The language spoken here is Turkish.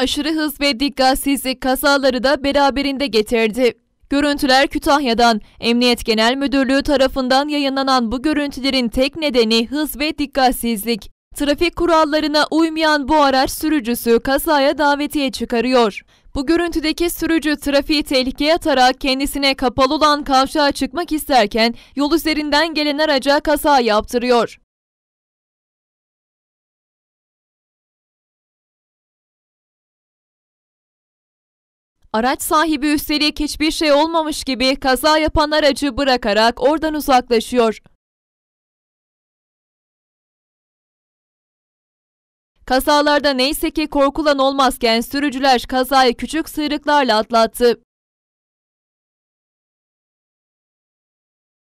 aşırı hız ve dikkatsizlik kazaları da beraberinde getirdi. Görüntüler Kütahya'dan. Emniyet Genel Müdürlüğü tarafından yayınlanan bu görüntülerin tek nedeni hız ve dikkatsizlik. Trafik kurallarına uymayan bu araç sürücüsü kazaya davetiye çıkarıyor. Bu görüntüdeki sürücü trafiği tehlikeye atarak kendisine kapalı olan kavşağa çıkmak isterken yol üzerinden gelen araca kaza yaptırıyor. Araç sahibi üstelik hiçbir şey olmamış gibi kaza yapan aracı bırakarak oradan uzaklaşıyor. Kazalarda neyse ki korkulan olmazken sürücüler kazayı küçük sıyrıklarla atlattı.